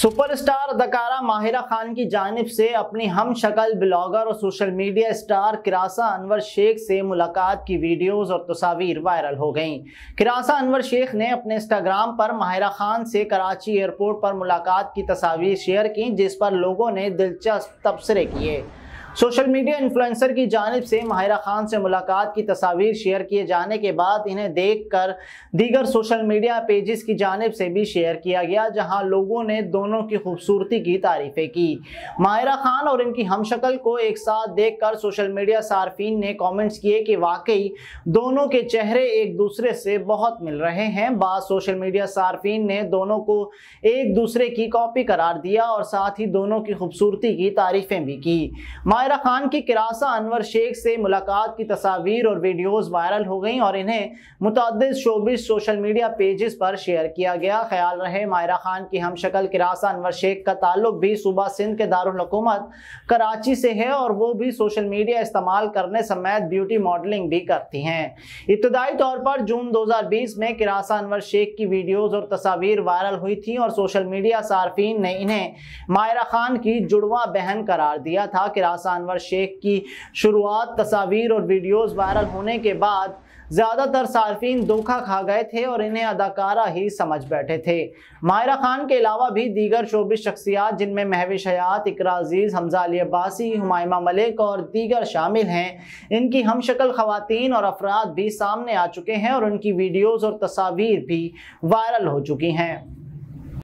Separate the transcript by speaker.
Speaker 1: Superstar अदाकारा माहिरा खान की जानब से अपनी हम शक्ल ब्लॉगर और social media star Kirasa Anwar Shaikh से मुलाकात की वीडियोस और तस्वीर वायरल हो गईं। किरासा अनवर शेख ने अपने इंस्टाग्राम पर माहिरा खान से कराची एयरपोर्ट पर मुलाकात की तस्वीर शेयर की जिस पर लोगों ने दिलचस्प तबसरे किए सोशल मीडिया इन्फ्लुएंसर की जानब से माहिरा खान से मुलाकात की तस्वीर शेयर किए जाने के बाद इन्हें देखकर दीगर सोशल मीडिया पेजेस की जानब से भी शेयर किया गया जहां लोगों ने दोनों की खूबसूरती की तारीफें की माहिरा खान और इनकी हमशक्ल को एक साथ देखकर सोशल मीडिया सार्फिन ने कमेंट्स किए कि वाकई दोनों के चेहरे एक दूसरे से बहुत मिल रहे हैं बाद सोशल मीडिया सार्फिन ने दोनों को एक दूसरे की कॉपी करार दिया और साथ ही दोनों की खूबसूरती की तारीफें भी की मायरा शायरा खान की किरासा अनवर शेख से मुलाकात की तस्वीर और वीडियोस वायरल हो गई और इन्हें मुतद शोबिस सोशल मीडिया पेजेस पर शेयर किया गया ख्याल रहे मायरा खान की हम शक्ल किरासा अनवर शेख का ताल्लुक भी सूबा सिंध के दारकूमत कराची से है और वो भी सोशल मीडिया इस्तेमाल करने समेत ब्यूटी मॉडलिंग भी करती हैं इब्तदाई तौर पर जून 2020 में किरासा अनवर शेख की वीडियोज़ और तस्वीर वायरल हुई थी और सोशल मीडिया सार्फिन ने इन्हें मायरा खान की जुड़वा बहन करार दिया था किरासा अनवर शेख की शुरुआत तस्वीर और वीडियोस वायरल होने के बाद ज़्यादातर सार्फिन धोखा खा गए थे और इन्हें अदाकारा ही समझ बैठे थे मायरा खान के अलावा भी दीगर शोबिश शख्सियात जिनमें महविश हयात इकरा अजीज़ हमजा अली अब्बासी हुमायमा मलिक और दीगर शामिल हैं इनकी हम शक्ल ख़वातीन और अफराद भी सामने आ चुके हैं और उनकी वीडियोज़ और तस्वीर भी वायरल हो चुकी हैं